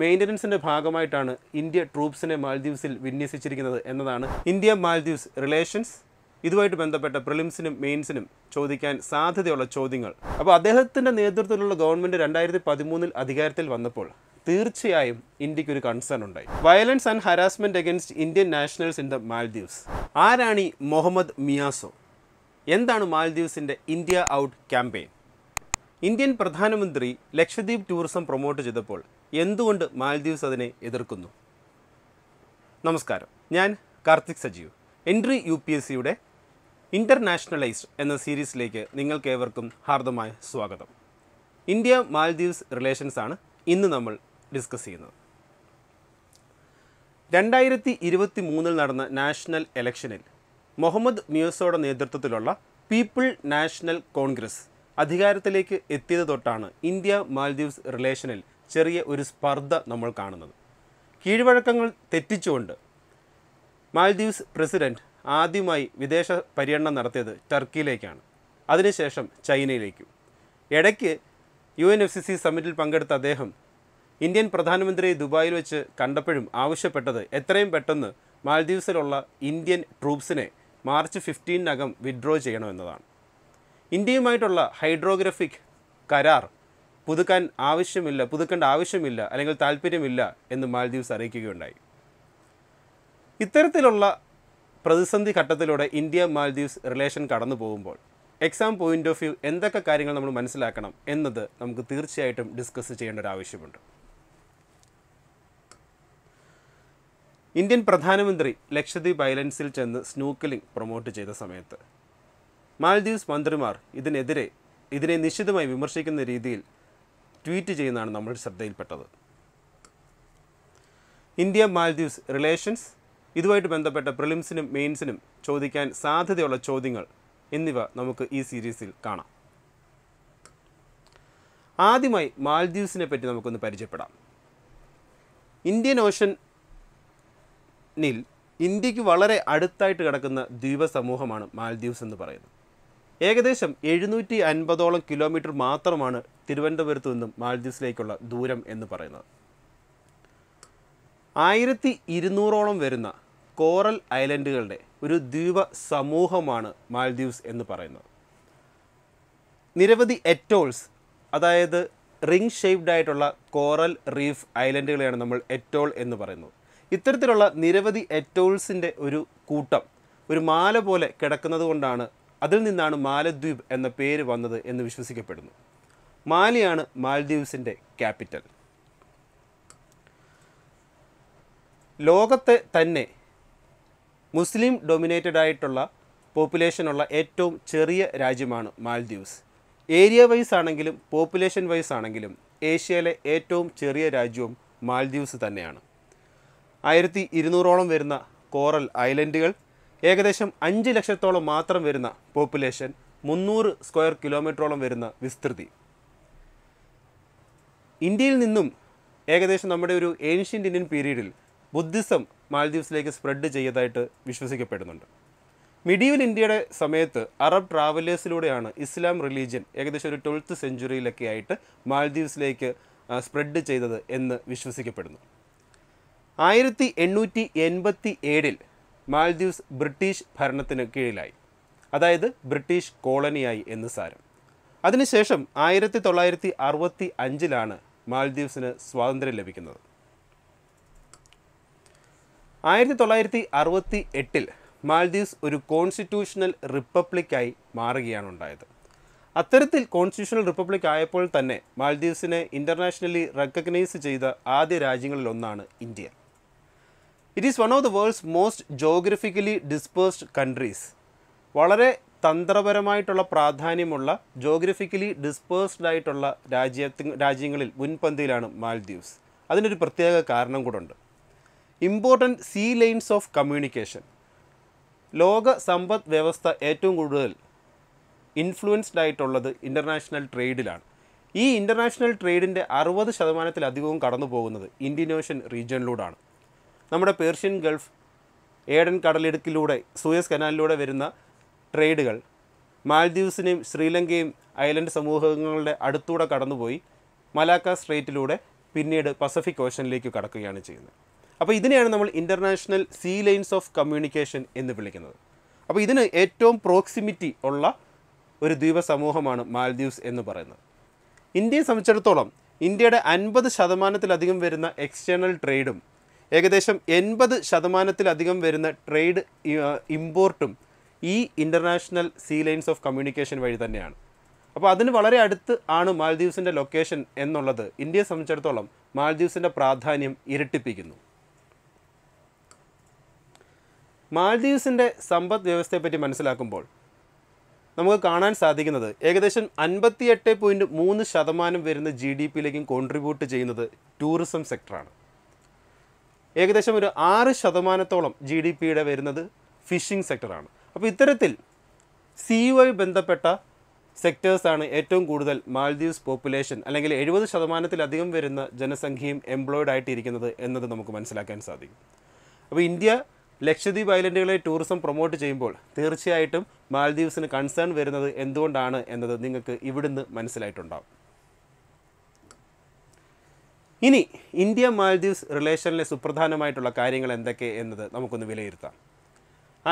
മെയിൻ്റനൻസിൻ്റെ ഭാഗമായിട്ടാണ് ഇന്ത്യ ട്രൂപ്സിനെ മാൽദ്വീപ്സിൽ വിന്യസിച്ചിരിക്കുന്നത് എന്നതാണ് India Maldives relations ഇതുമായിട്ട് ബന്ധപ്പെട്ട പ്രിലിംസിനും മെയിൻസിനും ചോദിക്കാൻ സാധ്യതയുള്ള ചോദ്യങ്ങൾ അപ്പോൾ അദ്ദേഹത്തിൻ്റെ നേതൃത്വത്തിലുള്ള ഗവൺമെൻറ് രണ്ടായിരത്തി പതിമൂന്നിൽ അധികാരത്തിൽ വന്നപ്പോൾ തീർച്ചയായും ഇന്ത്യക്ക് ഒരു കൺസേൺ ഉണ്ടായി violence and harassment against Indian nationals in the Maldives ആരാണ് ഈ മുഹമ്മദ് മിയാസോ എന്താണ് മാൽദ്വീപ്സിൻ്റെ ഇന്ത്യ ഔട്ട് ക്യാമ്പയിൻ ഇന്ത്യൻ പ്രധാനമന്ത്രി ലക്ഷദ്വീപ് ടൂറിസം പ്രൊമോട്ട് ചെയ്തപ്പോൾ എന്തുകൊണ്ട് മാൽദീവ്സ് അതിനെ എതിർക്കുന്നു നമസ്കാരം ഞാൻ Karthik Sajeev Entri U P S സിയുടെ ഇൻ്റർനാഷണലൈസ്ഡ് എന്ന സീരീസിലേക്ക് ഏവർക്കും ഹാർദമായ സ്വാഗതം ഇന്ത്യ മാൽദീവ്സ് റിലേഷൻസ് ആണ് ഇന്ന് നമ്മൾ ഡിസ്കസ് ചെയ്യുന്നത് രണ്ടായിരത്തി ഇരുപത്തി മൂന്നിൽ നടന്ന നാഷണൽ ഇലക്ഷനിൽ മുഹമ്മദ് മ്യൂസോയുടെ നേതൃത്വത്തിലുള്ള പീപ്പിൾ നാഷണൽ കോൺഗ്രസ് അധികാരത്തിലേക്ക് എത്തിയത് തൊട്ടാണ് ഇന്ത്യ മാൽദീവ്സ് റിലേഷനിൽ ചെറിയ ഒരു സ്പർദ്ധ നമ്മൾ കാണുന്നത് കീഴ്വഴക്കങ്ങൾ തെറ്റിച്ചുകൊണ്ട് മാൽദീവ്സ് പ്രസിഡന്റ് ആദ്യമായി വിദേശ പര്യടനം നടത്തിയത് ടർക്കിയിലേക്കാണ് അതിനുശേഷം ചൈനയിലേക്കും ഇടയ്ക്ക് U N F C C സമ്മിറ്റിൽ പങ്കെടുത്ത അദ്ദേഹം ഇന്ത്യൻ പ്രധാനമന്ത്രിയെ ദുബായിൽ വെച്ച് കണ്ടപ്പോഴും ആവശ്യപ്പെട്ടത് എത്രയും പെട്ടെന്ന് മാൽദീവ്സിലുള്ള ഇന്ത്യൻ ട്രൂപ്സിനെ മാർച്ച് ഫിഫ്റ്റീനകം വിഡ്രോ ചെയ്യണമെന്നതാണ് ഇന്ത്യയുമായിട്ടുള്ള ഹൈഡ്രോഗ്രഫിക് കരാർ പുതുക്കാൻ ആവശ്യമില്ല പുതുക്കേണ്ട ആവശ്യമില്ല അല്ലെങ്കിൽ താല്പര്യമില്ല എന്ന് മാൽദീവ്സ് അറിയിക്കുകയുണ്ടായി ഇത്തരത്തിലുള്ള പ്രതിസന്ധി ഘട്ടത്തിലൂടെ ഇന്ത്യ മാൽദീവ്സ് റിലേഷൻ കടന്നു പോകുമ്പോൾ എക്സാം പോയിന്റ് ഓഫ് വ്യൂ എന്തൊക്കെ കാര്യങ്ങൾ നമ്മൾ മനസ്സിലാക്കണം എന്നത് നമുക്ക് തീർച്ചയായിട്ടും ഡിസ്കസ് ചെയ്യേണ്ട ഒരു ആവശ്യമുണ്ട് ഇന്ത്യൻ പ്രധാനമന്ത്രി ലക്ഷദ്വീപ് ഐലൻഡ്സിൽ ചെന്ന് സ്നൂക്കലിംഗ് പ്രൊമോട്ട് ചെയ്ത സമയത്ത് മാൽദീവ്സ് മന്ത്രിമാർ ഇതിനെതിരെ ഇതിനെ നിശ്ചിതമായി വിമർശിക്കുന്ന രീതിയിൽ ട്വീറ്റ് ചെയ്യുന്നതാണ് നമ്മൾ ശ്രദ്ധയിൽപ്പെട്ടത് ഇന്ത്യ മാൽദ്വീപ്സ് റിലേഷൻസ് ഇതുമായിട്ട് ബന്ധപ്പെട്ട പ്രിലിംസിനും മെയിൻസിനും ചോദിക്കാൻ സാധ്യതയുള്ള ചോദ്യങ്ങൾ എന്നിവ നമുക്ക് ഈ സീരീസിൽ കാണാം ആദ്യമായി മാൽദ്വീപ്സിനെ പറ്റി നമുക്കൊന്ന് പരിചയപ്പെടാം ഇന്ത്യൻ ഓഷനിൽ ഇന്ത്യക്ക് വളരെ അടുത്തായിട്ട് കിടക്കുന്ന ദ്വീപ സമൂഹമാണ് മാൽദ്വീപ്സ് എന്ന് പറയുന്നത് ഏകദേശം എഴുന്നൂറ്റി അൻപതോളം കിലോമീറ്റർ മാത്രമാണ് തിരുവനന്തപുരത്തു നിന്നും മാൽദ്വീപ്സിലേക്കുള്ള ദൂരം എന്ന് പറയുന്നത് ആയിരത്തി ഇരുന്നൂറോളം വരുന്ന കോറൽ ഐലൻഡുകളുടെ ഒരു ദ്വീപ സമൂഹമാണ് മാൽദ്വീപ്സ് എന്ന് പറയുന്നത് നിരവധി എറ്റോൾസ് അതായത് റിംഗ് ഷേപ്ഡ് ആയിട്ടുള്ള കോറൽ റീഫ് ഐലൻഡുകളെയാണ് നമ്മൾ എറ്റോൾ എന്ന് പറയുന്നത് ഇത്തരത്തിലുള്ള നിരവധി എറ്റോൾസിൻ്റെ ഒരു കൂട്ടം ഒരു മാല പോലെ കിടക്കുന്നത് കൊണ്ടാണ് അതിൽ നിന്നാണ് മാലദ്വീപ് എന്ന പേര് വന്നത് എന്ന് വിശ്വസിക്കപ്പെടുന്നു മാലിയാണ് മാൽദ്വീപ്സിൻ്റെ ക്യാപിറ്റൽ ലോകത്തെ തന്നെ മുസ്ലിം ഡൊമിനേറ്റഡ് ആയിട്ടുള്ള പോപ്പുലേഷനുള്ള ഏറ്റവും ചെറിയ രാജ്യമാണ് മാൽദ്വീപ്സ് ഏരിയ വൈസ് ആണെങ്കിലും പോപ്പുലേഷൻ വൈസ് ആണെങ്കിലും ഏഷ്യയിലെ ഏറ്റവും ചെറിയ രാജ്യവും മാൽദ്വീപ്സ് തന്നെയാണ് ആയിരത്തി ഇരുന്നൂറോളം വരുന്ന കോറൽ ഐലൻഡുകൾ ഏകദേശം അഞ്ച് ലക്ഷത്തോളം മാത്രം വരുന്ന പോപ്പുലേഷൻ മുന്നൂറ് സ്ക്വയർ കിലോമീറ്ററോളം വരുന്ന വിസ്തൃതി ഇന്ത്യയിൽ നിന്നും ഏകദേശം നമ്മുടെ ഒരു ഏൻഷ്യൻ്റ് ഇന്ത്യൻ പീരീഡിൽ ബുദ്ധിസം മാൽദ്വീപ്സിലേക്ക് സ്പ്രെഡ് ചെയ്തതായിട്ട് വിശ്വസിക്കപ്പെടുന്നുണ്ട് മിഡീവൽ ഇന്ത്യയുടെ സമയത്ത് അറബ് ട്രാവലേഴ്സിലൂടെയാണ് ഇസ്ലാം റിലീജിയൻ ഏകദേശം ഒരു ട്വൽത്ത് സെഞ്ചുറിയിലൊക്കെ ആയിട്ട് മാൽദ്വീപ്സിലേക്ക് സ്പ്രെഡ് ചെയ്തത് എന്ന് വിശ്വസിക്കപ്പെടുന്നു ആയിരത്തി എണ്ണൂറ്റി എൺപത്തി ഏഴിൽ മാൽദ്വീപ്സ് ബ്രിട്ടീഷ് ഭരണത്തിന് കീഴിലായി അതായത് ബ്രിട്ടീഷ് കോളനിയായി എന്ന് സാരം അതിനുശേഷം ആയിരത്തി തൊള്ളായിരത്തി അറുപത്തി അഞ്ചിലാണ് മാൽദ്വീപ്സിന് സ്വാതന്ത്ര്യം ലഭിക്കുന്നത് ആയിരത്തി തൊള്ളായിരത്തി അറുപത്തി എട്ടിൽ മാൽദ്വീപ്സ് ഒരു കോൺസ്റ്റിറ്റ്യൂഷണൽ റിപ്പബ്ലിക്കായി മാറുകയാണ് ഉണ്ടായത് അത്തരത്തിൽ കോൺസ്റ്റിറ്റ്യൂഷണൽ റിപ്പബ്ലിക് ആയപ്പോൾ തന്നെ മാൽദ്വീപ്സിനെ ഇൻ്റർനാഷണലി റെക്കഗ്നൈസ് ചെയ്ത ആദ്യ രാജ്യങ്ങളിലൊന്നാണ് India it is one of the world's most geographically dispersed countries വളരെ തന്ത്രപരമായിട്ടുള്ള പ്രാധാന്യമുള്ള ജോഗ്രഫിക്കലി ഡിസ്പേഴ്സ്ഡ് ആയിട്ടുള്ള രാജ്യത്തി രാജ്യങ്ങളിൽ മുൻപന്തിയിലാണ് മാൽദ്വീപ്സ് അതിനൊരു പ്രത്യേക കാരണം ഉണ്ട് important sea lines of communication ലോക സമ്പദ് വ്യവസ്ഥ ഏറ്റവും കൂടുതൽ ഇൻഫ്ലുവൻസ്ഡ് ആയിട്ടുള്ളത് ഇൻ്റർനാഷണൽ ട്രേഡിലാണ് ഈ ഇൻ്റർനാഷണൽ ട്രേഡിൻ്റെ അറുപത് ശതമാനത്തിലധികവും കടന്നു പോകുന്നത് ഇന്ത്യൻ ഓഷ്യൻ റീജിയനിലൂടെയാണ് നമ്മുടെ പേർഷ്യൻ ഗൾഫ് ഏഡൻ കടലിടുക്കിലൂടെ സൂയസ് കനാലിലൂടെ വരുന്ന ട്രേഡുകൾ മാൽദ്വീപ്സിനെയും ശ്രീലങ്കയും ഐലൻഡ് സമൂഹങ്ങളുടെ അടുത്തൂടെ കടന്നുപോയി മലാക്ക സ്ട്രേറ്റിലൂടെ പിന്നീട് പസഫിക് ഓഷനിലേക്ക് കടക്കുകയാണ് ചെയ്യുന്നത് അപ്പോൾ ഇതിനെയാണ് നമ്മൾ international sea lines of communication എന്ന് വിളിക്കുന്നത് അപ്പോൾ ഇതിന് ഏറ്റവും പ്രോക്സിമിറ്റി ഉള്ള ഒരു ദ്വീപ സമൂഹമാണ് മാൽദീവ്സ് എന്ന് പറയുന്നത് ഇന്ത്യയെ സംബന്ധിച്ചിടത്തോളം ഇന്ത്യയുടെ അൻപത് ശതമാനത്തിലധികം വരുന്ന എക്സ്റ്റേണൽ ട്രേഡും ഏകദേശം എൺപത് ശതമാനത്തിലധികം വരുന്ന ട്രേഡ് ഇമ്പോർട്ടും ഈ international sea lines of communication വഴി തന്നെയാണ് അപ്പോൾ അതിന് വളരെ അടുത്ത് ആണ് മാൽദ്വീപ്സിൻ്റെ ലൊക്കേഷൻ എന്നുള്ളത് ഇന്ത്യയെ സംബന്ധിച്ചിടത്തോളം മാൽദ്വീപ്സിൻ്റെ പ്രാധാന്യം ഇരട്ടിപ്പിക്കുന്നു മാൽദ്വീപ്സിൻ്റെ സമ്പദ് വ്യവസ്ഥയെപ്പറ്റി മനസ്സിലാക്കുമ്പോൾ നമുക്ക് കാണാൻ സാധിക്കുന്നത് ഏകദേശം എട്ട് പോയിൻറ്റ് മൂന്ന് ശതമാനം വരുന്ന ജി ഡി പിയിലേക്കും കോൺട്രിബ്യൂട്ട് ചെയ്യുന്നത് ടൂറിസം സെക്ടറാണ് ഏകദേശം ഒരു ആറ് ശതമാനത്തോളം ജി ഡി പിയുടെ വരുന്നത് ഫിഷിംഗ് സെക്ടറാണ് അപ്പോൾ ഇത്തരത്തിൽ സിയുമായി ബന്ധപ്പെട്ട സെക്ടേഴ്സാണ് ഏറ്റവും കൂടുതൽ മാൽദീവ്സ് പോപ്പുലേഷൻ അല്ലെങ്കിൽ എഴുപത് ശതമാനത്തിലധികം വരുന്ന ജനസംഖ്യയും എംപ്ലോയിഡ് ആയിട്ടിരിക്കുന്നത് എന്നത് നമുക്ക് മനസ്സിലാക്കാൻ സാധിക്കും അപ്പോൾ ഇന്ത്യ ലക്ഷദ്വീപ് ഐലൻഡുകളെ ടൂറിസം പ്രൊമോട്ട് ചെയ്യുമ്പോൾ തീർച്ചയായിട്ടും മാൽദീവ്സിന് കൺസേൺ വരുന്നത് എന്തുകൊണ്ടാണ് എന്നത് നിങ്ങൾക്ക് ഇവിടുന്ന് മനസ്സിലായിട്ടുണ്ടാകും ഇനി ഇന്ത്യ മാൽദീവ്സ് റിലേഷനിലെ സുപ്രധാനമായിട്ടുള്ള കാര്യങ്ങൾ എന്തൊക്കെ എന്നത് നമുക്കൊന്ന് വിലയിരുത്താം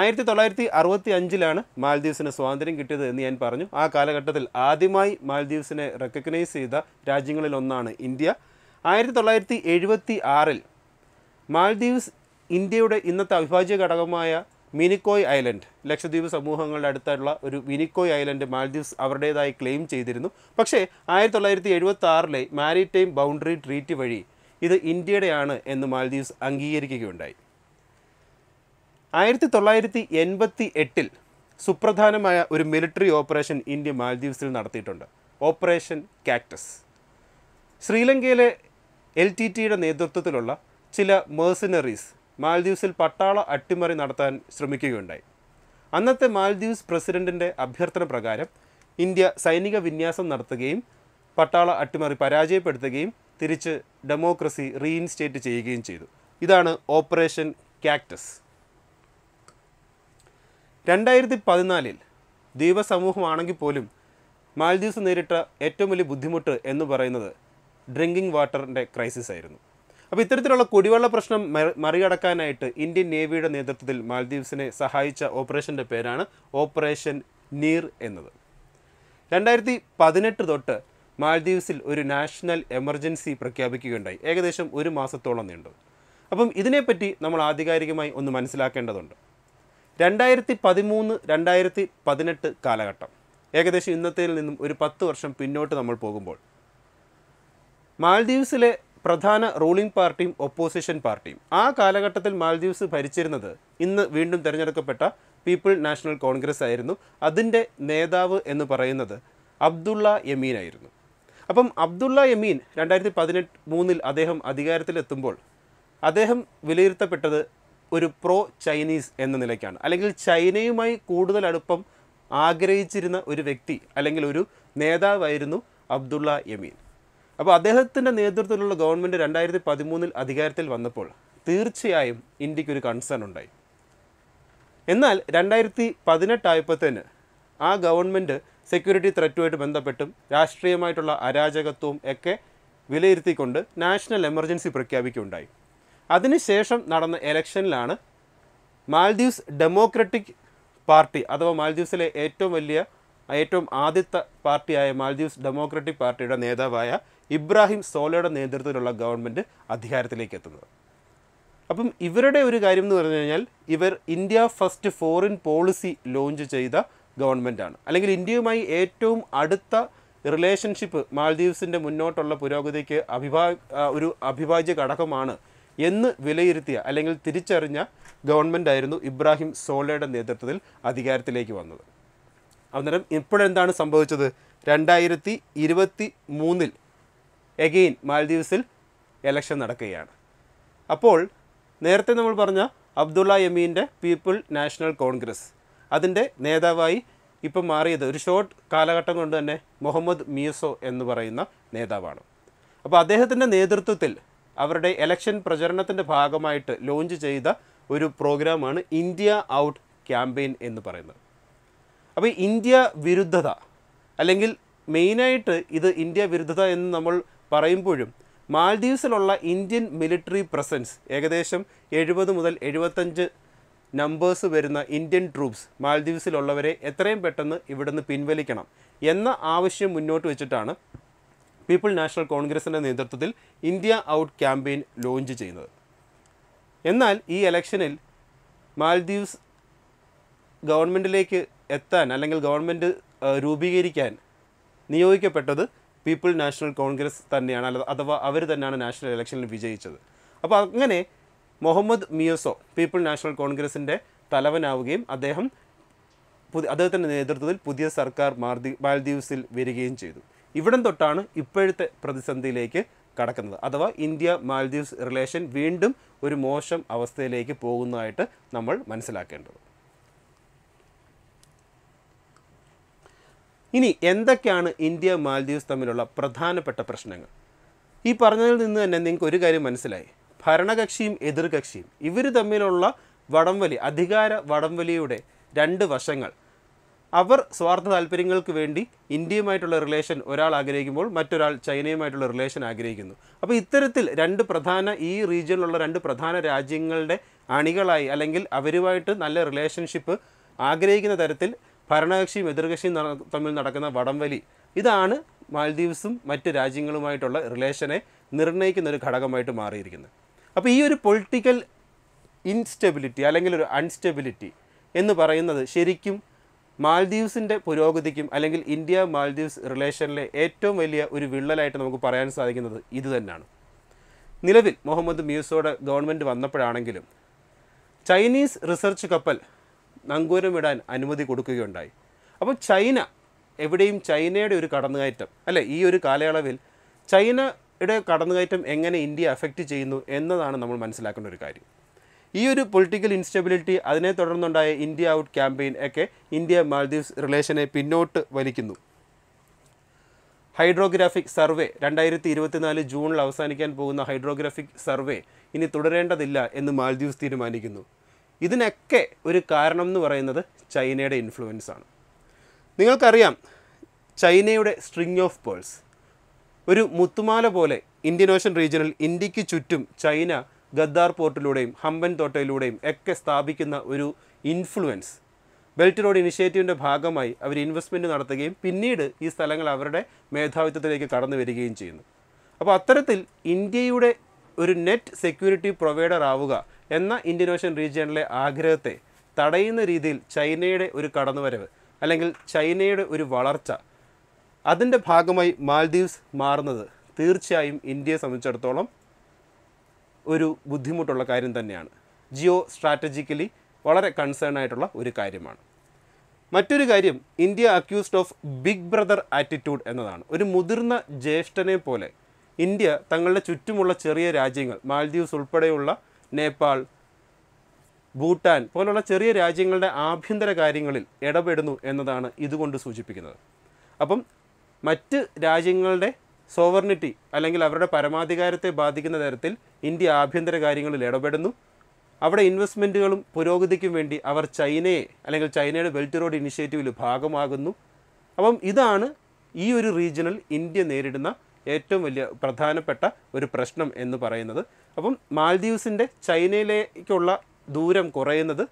ആയിരത്തി തൊള്ളായിരത്തി അറുപത്തി അഞ്ചിലാണ് മാൽദീവ്സിന് സ്വാതന്ത്ര്യം കിട്ടിയത് എന്ന് ഞാൻ പറഞ്ഞു ആ കാലഘട്ടത്തിൽ ആദ്യമായി മാൽദീവ്സിനെ റെക്കഗ്നൈസ് ചെയ്ത രാജ്യങ്ങളിലൊന്നാണ് ഇന്ത്യ ആയിരത്തി തൊള്ളായിരത്തി എഴുപത്തി ആറിൽ മാൽദീവ്സ് ഇന്ത്യയുടെ ഇന്നത്തെ അവിഭാജ്യ ഘടകമായ മിനിക്കോയ് ഐലൻഡ് ലക്ഷദ്വീപ് സമൂഹങ്ങളുടെ അടുത്തുള്ള ഒരു മിനിക്കോയ് ഐലൻഡ് മാൽദ്വീപ്സ് അവരുടേതായി ക്ലെയിം ചെയ്തിരുന്നു പക്ഷേ ആയിരത്തി തൊള്ളായിരത്തി എഴുപത്തി ആറിലെ മാരിടൈം ബൗണ്ടറി ട്രീറ്റി വഴി ഇത് ഇന്ത്യയുടെയാണ് എന്ന് മാൽദ്വീപ്സ് അംഗീകരിക്കുകയുണ്ടായി ആയിരത്തി തൊള്ളായിരത്തി എൺപത്തി എട്ടിൽ സുപ്രധാനമായ ഒരു മിലിറ്ററി ഓപ്പറേഷൻ ഇന്ത്യ മാൽദ്വീപ്സിൽ നടത്തിയിട്ടുണ്ട് ഓപ്പറേഷൻ കാക്ടസ് ശ്രീലങ്കയിലെ എൽ ടി ടിയുടെ നേതൃത്വത്തിലുള്ള ചില മേഴ്സിനറീസ് മാൽദ്വീപ്സിൽ പട്ടാള അട്ടിമറി നടത്താൻ ശ്രമിക്കുകയുണ്ടായി അന്നത്തെ മാൽദ്വീപ്സ് പ്രസിഡന്റിൻ്റെ അഭ്യർത്ഥന പ്രകാരം ഇന്ത്യ സൈനിക വിന്യാസം നടത്തുകയും പട്ടാള അട്ടിമറി പരാജയപ്പെടുത്തുകയും തിരിച്ച് ഡെമോക്രസി റീഇൻസ്റ്റേറ്റ് ചെയ്യുകയും ചെയ്തു ഇതാണ് ഓപ്പറേഷൻ കാക്ടസ് രണ്ടായിരത്തി പതിനാലിൽ ദ്വീപസമൂഹമാണെങ്കിൽ പോലും മാൽദ്വീപ്സ് നേരിട്ട ഏറ്റവും വലിയ ബുദ്ധിമുട്ട് എന്ന് പറയുന്നത് ഡ്രിങ്കിങ് വാട്ടറിൻ്റെ ക്രൈസിസ് ആയിരുന്നു അപ്പോൾ ഇത്തരത്തിലുള്ള കുടിവെള്ള പ്രശ്നം മറികടക്കാനായിട്ട് ഇന്ത്യൻ നേവിയുടെ നേതൃത്വത്തിൽ മാൽദ്വീപ്സിനെ സഹായിച്ച ഓപ്പറേഷൻ്റെ പേരാണ് ഓപ്പറേഷൻ നീർ എന്നത് രണ്ടായിരത്തി പതിനെട്ട് തൊട്ട് മാൽദ്വീപ്സിൽ ഒരു നാഷണൽ എമർജൻസി പ്രഖ്യാപിക്കുകയുണ്ടായി ഏകദേശം ഒരു മാസത്തോളം നീണ്ടു അപ്പം ഇതിനെപ്പറ്റി നമ്മൾ ആധികാരികമായി ഒന്ന് മനസ്സിലാക്കേണ്ടതുണ്ട് രണ്ടായിരത്തി പതിമൂന്ന് രണ്ടായിരത്തി പതിനെട്ട് കാലഘട്ടം ഏകദേശം ഇന്നത്തേൽ നിന്നും ഒരു പത്ത് വർഷം പിന്നോട്ട് നമ്മൾ പോകുമ്പോൾ മാൽദ്വീപ്സിലെ പ്രധാന റൂളിംഗ് പാർട്ടിയും ഒപ്പോസിഷൻ പാർട്ടിയും ആ കാലഘട്ടത്തിൽ മാൽദീവ്സ് ഭരിച്ചിരുന്നത് ഇന്ന് വീണ്ടും തിരഞ്ഞെടുക്കപ്പെട്ട പീപ്പിൾ നാഷണൽ കോൺഗ്രസ് ആയിരുന്നു അതിൻ്റെ നേതാവ് എന്ന് പറയുന്നത് അബ്ദുള്ള യമീൻ ആയിരുന്നു അപ്പം അബ്ദുള്ള യമീൻ രണ്ടായിരത്തി പതിനെട്ട് മൂന്നിൽ അദ്ദേഹം അധികാരത്തിലെത്തുമ്പോൾ അദ്ദേഹം വിലയിരുത്തപ്പെട്ടത് ഒരു പ്രോ ചൈനീസ് എന്ന നിലയ്ക്കാണ് അല്ലെങ്കിൽ ചൈനയുമായി കൂടുതൽ അടുപ്പം ആഗ്രഹിച്ചിരുന്ന ഒരു വ്യക്തി അല്ലെങ്കിൽ ഒരു നേതാവായിരുന്നു അബ്ദുള്ള യമീൻ അപ്പോൾ അദ്ദേഹത്തിൻ്റെ നേതൃത്വത്തിലുള്ള ഗവൺമെൻറ് രണ്ടായിരത്തി പതിമൂന്നിൽ അധികാരത്തിൽ വന്നപ്പോൾ തീർച്ചയായും ഇന്ത്യക്ക് ഒരു കൺസേൺ ഉണ്ടായി എന്നാൽ രണ്ടായിരത്തി പതിനെട്ടായപ്പോഴത്തേന് ആ ഗവൺമെൻറ് സെക്യൂരിറ്റി ത്രെറ്റുമായിട്ട് ബന്ധപ്പെട്ടും രാഷ്ട്രീയമായിട്ടുള്ള അരാജകത്വവും ഒക്കെ വിലയിരുത്തിക്കൊണ്ട് നാഷണൽ എമർജൻസി പ്രഖ്യാപിക്കുകയുണ്ടായി അതിനുശേഷം നടന്ന എലക്ഷനിലാണ് മാൽദീവ്സ് ഡെമോക്രറ്റിക് പാർട്ടി അഥവാ മാൽദീവ്സിലെ ഏറ്റവും വലിയ ഏറ്റവും ആദ്യത്തെ പാർട്ടിയായ മാൽദീവ്സ് ഡെമോക്രറ്റിക് പാർട്ടിയുടെ നേതാവായ ഇബ്രാഹിം സോലയുടെ നേതൃത്വത്തിലുള്ള ഗവൺമെൻറ് അധികാരത്തിലേക്ക് എത്തുന്നത് അപ്പം ഇവരുടെ ഒരു കാര്യം എന്ന് പറഞ്ഞു കഴിഞ്ഞാൽ ഇവർ India first foreign policy launch ചെയ്ത ഗവൺമെൻറ്റാണ് അല്ലെങ്കിൽ ഇന്ത്യയുമായി ഏറ്റവും അടുത്ത റിലേഷൻഷിപ്പ് മാൽദീവ്സിൻ്റെ മുന്നോട്ടുള്ള പുരോഗതിക്ക് അഭിഭാ ഒരു അഭിഭാജ്യ ഘടകമാണ് എന്ന് വിലയിരുത്തിയ അല്ലെങ്കിൽ തിരിച്ചറിഞ്ഞ ഗവൺമെൻ്റ് ആയിരുന്നു ഇബ്രാഹിം സോലയുടെ നേതൃത്വത്തിൽ അധികാരത്തിലേക്ക് വന്നത് അന്നേരം ഇപ്പോഴെന്താണ് സംഭവിച്ചത് രണ്ടായിരത്തി ഇരുപത്തി മൂന്നിൽ എഗെയിൻ മാൽദീവ്സിൽ എലക്ഷൻ നടക്കുകയാണ് അപ്പോൾ നേരത്തെ നമ്മൾ പറഞ്ഞ അബ്ദുള്ള യമീൻ്റെ പീപ്പിൾ നാഷണൽ കോൺഗ്രസ് അതിൻ്റെ നേതാവായി ഇപ്പം മാറിയത് ഒരു ഷോർട്ട് കാലഘട്ടം കൊണ്ട് തന്നെ മുഹമ്മദ് മിയസോ എന്ന് പറയുന്ന നേതാവാണ് അപ്പോൾ അദ്ദേഹത്തിൻ്റെ നേതൃത്വത്തിൽ അവരുടെ എലക്ഷൻ പ്രചരണത്തിൻ്റെ ഭാഗമായിട്ട് ലോഞ്ച് ചെയ്ത ഒരു പ്രോഗ്രാമാണ് ഇന്ത്യ ഔട്ട് ക്യാമ്പയിൻ എന്ന് പറയുന്നത് അപ്പോൾ ഇന്ത്യ വിരുദ്ധത അല്ലെങ്കിൽ മെയിനായിട്ട് ഇത് ഇന്ത്യ വിരുദ്ധത എന്ന് നമ്മൾ പറയുമ്പോഴും മാൽഡീവ്സിലുള്ള ഇന്ത്യൻ മിലിറ്ററി പ്രസൻസ് ഏകദേശം എഴുപത് മുതൽ എഴുപത്തഞ്ച് നമ്പേഴ്സ് വരുന്ന ഇന്ത്യൻ ട്രൂപ്സ് മാൽദീവ്സിലുള്ളവരെ എത്രയും പെട്ടെന്ന് ഇവിടുന്ന് പിൻവലിക്കണം എന്ന ആവശ്യം മുന്നോട്ട് വെച്ചിട്ടാണ് പീപ്പിൾ നാഷണൽ കോൺഗ്രസിൻ്റെ നേതൃത്വത്തിൽ ഇന്ത്യ ഔട്ട് ക്യാമ്പയിൻ ലോഞ്ച് ചെയ്യുന്നത് എന്നാൽ ഈ ഇലക്ഷനിൽ മാൽദീവ്സ് ഗവൺമെൻറ്റിലേക്ക് എത്താൻ അല്ലെങ്കിൽ ഗവൺമെൻറ് രൂപീകരിക്കാൻ നിയോഗിക്കപ്പെട്ടത് പീപ്പിൾ നാഷണൽ കോൺഗ്രസ് തന്നെയാണ് അഥവാ അവർ തന്നെയാണ് നാഷണൽ ഇലക്ഷനിൽ വിജയിച്ചത് അപ്പോൾ അങ്ങനെ മുഹമ്മദ് മിയോസോ പീപ്പിൾ നാഷണൽ കോൺഗ്രസിൻ്റെ തലവനാവുകയും അദ്ദേഹം പുതിയ അദ്ദേഹത്തിൻ്റെ നേതൃത്വത്തിൽ പുതിയ സർക്കാർ മാർദി മാൽദീവ്സിൽ വരികയും ചെയ്തു ഇവിടം തൊട്ടാണ് ഇപ്പോഴത്തെ പ്രതിസന്ധിയിലേക്ക് കടക്കുന്നത് അഥവാ ഇന്ത്യ മാൽദീവ്സ് റിലേഷൻ വീണ്ടും ഒരു മോശം അവസ്ഥയിലേക്ക് പോകുന്നതായിട്ട് നമ്മൾ മനസ്സിലാക്കേണ്ടത് ഇനി എന്തൊക്കെയാണ് ഇന്ത്യ മാൽദീവ്സ് തമ്മിലുള്ള പ്രധാനപ്പെട്ട പ്രശ്നങ്ങൾ ഈ പറഞ്ഞതിൽ നിന്ന് തന്നെ നിങ്ങൾക്ക് ഒരു കാര്യം മനസ്സിലായി ഭരണകക്ഷിയും എതിർകക്ഷിയും ഇവർ തമ്മിലുള്ള വടംവലി അധികാര വടംവലിയുടെ രണ്ട് വശങ്ങൾ അവർ സ്വാർത്ഥ താല്പര്യങ്ങൾക്ക് വേണ്ടി ഇന്ത്യയുമായിട്ടുള്ള റിലേഷൻ ഒരാൾ ആഗ്രഹിക്കുമ്പോൾ മറ്റൊരാൾ ചൈനയുമായിട്ടുള്ള റിലേഷൻ ആഗ്രഹിക്കുന്നു അപ്പോൾ ഇത്തരത്തിൽ രണ്ട് പ്രധാന ഈ റീജിയനിലുള്ള രണ്ട് പ്രധാന രാജ്യങ്ങളുടെ അണികളായി അല്ലെങ്കിൽ അവരുമായിട്ട് നല്ല റിലേഷൻഷിപ്പ് ആഗ്രഹിക്കുന്ന തരത്തിൽ ഭരണകക്ഷിയും എതിർകക്ഷിയും തമ്മിൽ നടക്കുന്ന വടംവലി ഇതാണ് മാൽദീവ്സും മറ്റ് രാജ്യങ്ങളുമായിട്ടുള്ള റിലേഷനെ നിർണ്ണയിക്കുന്ന ഒരു ഘടകമായിട്ട് മാറിയിരിക്കുന്നത് അപ്പോൾ ഈ ഒരു പൊളിറ്റിക്കൽ ഇൻസ്റ്റെബിലിറ്റി അല്ലെങ്കിൽ ഒരു അൺസ്റ്റെബിലിറ്റി എന്ന് പറയുന്നത് ശരിക്കും മാൽദീവ്സിൻ്റെ പുരോഗതിക്കും അല്ലെങ്കിൽ ഇന്ത്യ മാൽദീവ്സ് റിലേഷനിലെ ഏറ്റവും വലിയ ഒരു വിള്ളലായിട്ട് നമുക്ക് പറയാൻ സാധിക്കുന്നത് ഇത് തന്നെയാണ് നിലവിൽ മുഹമ്മദ് മ്യൂസോയുടെ ഗവൺമെൻറ് വന്നപ്പോഴാണെങ്കിലും ചൈനീസ് റിസർച്ച് കപ്പൽ ഇടാൻ അനുമതി കൊടുക്കുകയുണ്ടായി അപ്പോൾ ചൈന എവിടെയും ചൈനയുടെ ഒരു കടന്നുകയറ്റം അല്ലെ ഈ ഒരു കാലയളവിൽ ചൈനയുടെ കടന്നുകയറ്റം എങ്ങനെ ഇന്ത്യ അഫക്റ്റ് ചെയ്യുന്നു എന്നതാണ് നമ്മൾ മനസ്സിലാക്കേണ്ട ഒരു കാര്യം ഈ ഒരു പൊളിറ്റിക്കൽ ഇൻസ്റ്റബിലിറ്റി അതിനെ തുടർന്നുണ്ടായ ഇന്ത്യ ഔട്ട് ക്യാമ്പയിൻ ഒക്കെ ഇന്ത്യ മാൽദീവ്സ് റിലേഷനെ പിന്നോട്ട് വലിക്കുന്നു ഹൈഡ്രോഗ്രാഫിക് സർവേ രണ്ടായിരത്തി ഇരുപത്തിനാല് ജൂണിൽ അവസാനിക്കാൻ പോകുന്ന ഹൈഡ്രോഗ്രാഫിക് സർവേ ഇനി തുടരേണ്ടതില്ല എന്ന് മാൽദീവ്സ് തീരുമാനിക്കുന്നു ഇതിനൊക്കെ ഒരു കാരണം എന്ന് പറയുന്നത് ചൈനയുടെ ഇൻഫ്ലുവൻസ് ആണ് നിങ്ങൾക്കറിയാം ചൈനയുടെ സ്ട്രിങ് ഓഫ് പേൾസ് ഒരു മുത്തുമാല പോലെ ഇന്ത്യൻ ഓഷ്യൻ റീജിയനിൽ ഇന്ത്യക്ക് ചുറ്റും ചൈന ഗദ്ദാർ പോർട്ടിലൂടെയും ഹമ്പൻ തോട്ടയിലൂടെയും ഒക്കെ സ്ഥാപിക്കുന്ന ഒരു ഇൻഫ്ലുവൻസ് ബെൽറ്റ് റോഡ് ഇനിഷ്യേറ്റീവിൻ്റെ ഭാഗമായി അവർ ഇൻവെസ്റ്റ്മെൻറ്റ് നടത്തുകയും പിന്നീട് ഈ സ്ഥലങ്ങൾ അവരുടെ മേധാവിത്വത്തിലേക്ക് കടന്നു വരികയും ചെയ്യുന്നു അപ്പോൾ അത്തരത്തിൽ ഇന്ത്യയുടെ ഒരു നെറ്റ് സെക്യൂരിറ്റി പ്രൊവൈഡർ ആവുക എന്ന ഇന്ത്യൻ ഓഷ്യൻ റീജിയണിലെ ആഗ്രഹത്തെ തടയുന്ന രീതിയിൽ ചൈനയുടെ ഒരു കടന്നുവരവ് അല്ലെങ്കിൽ ചൈനയുടെ ഒരു വളർച്ച അതിൻ്റെ ഭാഗമായി മാൽദീവ്സ് മാറുന്നത് തീർച്ചയായും ഇന്ത്യയെ സംബന്ധിച്ചിടത്തോളം ഒരു ബുദ്ധിമുട്ടുള്ള കാര്യം തന്നെയാണ് ജിയോ സ്ട്രാറ്റജിക്കലി വളരെ കൺസേൺ ആയിട്ടുള്ള ഒരു കാര്യമാണ് മറ്റൊരു കാര്യം India accused of big brother attitude എന്നതാണ് ഒരു മുതിർന്ന ജ്യേഷ്ഠനെ പോലെ ഇന്ത്യ തങ്ങളുടെ ചുറ്റുമുള്ള ചെറിയ രാജ്യങ്ങൾ മാൽദീവ്സ് ഉൾപ്പെടെയുള്ള നേപ്പാൾ ഭൂട്ടാൻ പോലുള്ള ചെറിയ രാജ്യങ്ങളുടെ ആഭ്യന്തര കാര്യങ്ങളിൽ ഇടപെടുന്നു എന്നതാണ് ഇതുകൊണ്ട് സൂചിപ്പിക്കുന്നത് അപ്പം മറ്റ് രാജ്യങ്ങളുടെ സോവർണിറ്റി അല്ലെങ്കിൽ അവരുടെ പരമാധികാരത്തെ ബാധിക്കുന്ന തരത്തിൽ ഇന്ത്യ ആഭ്യന്തര കാര്യങ്ങളിൽ ഇടപെടുന്നു അവിടെ ഇൻവെസ്റ്റ്മെൻറ്റുകളും പുരോഗതിക്കും വേണ്ടി അവർ ചൈനയെ അല്ലെങ്കിൽ ചൈനയുടെ ബെൽറ്റ് റോഡ് ഇനിഷ്യേറ്റീവിൽ ഭാഗമാകുന്നു അപ്പം ഇതാണ് ഈ ഒരു റീജിയണിൽ ഇന്ത്യ നേരിടുന്ന ഏറ്റവും വലിയ പ്രധാനപ്പെട്ട ഒരു പ്രശ്നം എന്ന് പറയുന്നത് അപ്പം മാൽദീവ്സിൻ്റെ ചൈനയിലേക്കുള്ള ദൂരം കുറയുന്നത്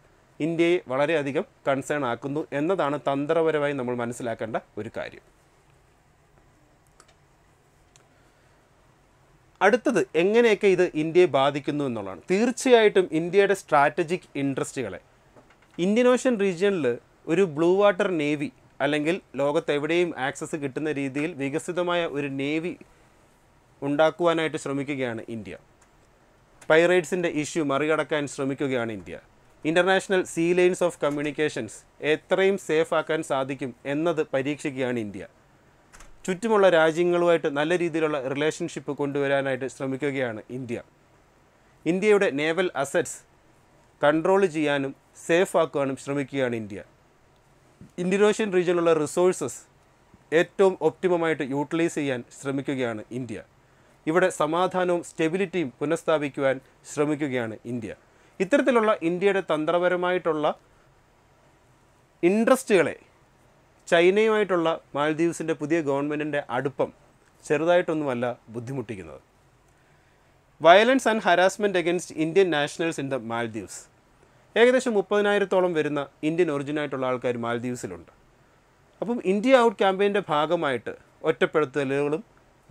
ഇന്ത്യയെ വളരെയധികം കൺസേൺ ആക്കുന്നു എന്നതാണ് തന്ത്രപരമായി നമ്മൾ മനസ്സിലാക്കേണ്ട ഒരു കാര്യം അടുത്തത് എങ്ങനെയൊക്കെ ഇത് ഇന്ത്യയെ ബാധിക്കുന്നു എന്നുള്ളതാണ് തീർച്ചയായിട്ടും ഇന്ത്യയുടെ സ്ട്രാറ്റജിക് ഇൻട്രസ്റ്റുകളെ ഇന്ത്യൻ ഓഷ്യൻ റീജിയനിൽ ഒരു ബ്ലൂ വാട്ടർ നേവി അല്ലെങ്കിൽ ലോകത്തെവിടെയും ആക്സസ് കിട്ടുന്ന രീതിയിൽ വികസിതമായ ഒരു നേവി ഉണ്ടാക്കുവാനായിട്ട് ശ്രമിക്കുകയാണ് ഇന്ത്യ പൈറേറ്റ്സിൻ്റെ ഇഷ്യൂ മറികടക്കാൻ ശ്രമിക്കുകയാണ് India international sea lines of communications എത്രയും സേഫ് ആക്കാൻ സാധിക്കും എന്നത് പരീക്ഷിക്കുകയാണ് ഇന്ത്യ ചുറ്റുമുള്ള രാജ്യങ്ങളുമായിട്ട് നല്ല രീതിയിലുള്ള റിലേഷൻഷിപ്പ് കൊണ്ടുവരാനായിട്ട് ശ്രമിക്കുകയാണ് ഇന്ത്യ ഇന്ത്യയുടെ നേവൽ അസറ്റ്സ് കൺട്രോൾ ചെയ്യാനും സേഫ് ആക്കുവാനും ശ്രമിക്കുകയാണ് ഇന്ത്യ ഇൻഡോനേഷ്യൻ റീജിയനിലുള്ള റിസോഴ്സസ് ഏറ്റവും ഒപ്റ്റിമമായിട്ട് യൂട്ടിലൈസ് ചെയ്യാൻ ശ്രമിക്കുകയാണ് ഇന്ത്യ ഇവിടെ സമാധാനവും സ്റ്റെബിലിറ്റിയും പുനഃസ്ഥാപിക്കുവാൻ ശ്രമിക്കുകയാണ് ഇന്ത്യ ഇത്തരത്തിലുള്ള ഇന്ത്യയുടെ തന്ത്രപരമായിട്ടുള്ള ഇൻട്രസ്റ്റുകളെ ചൈനയുമായിട്ടുള്ള മാൽദീവ്സിൻ്റെ പുതിയ ഗവൺമെൻറ്റിൻ്റെ അടുപ്പം ചെറുതായിട്ടൊന്നുമല്ല ബുദ്ധിമുട്ടിക്കുന്നത് violence and harassment against Indian nationals in the Maldives ഏകദേശം മുപ്പതിനായിരത്തോളം വരുന്ന ഇന്ത്യൻ ഒറിജിനായിട്ടുള്ള ആൾക്കാർ മാൽദീവ്സിലുണ്ട് അപ്പം ഇന്ത്യ ഔട്ട് ക്യാമ്പയിൻ്റെ ഭാഗമായിട്ട് ഒറ്റപ്പെടുത്തലുകളും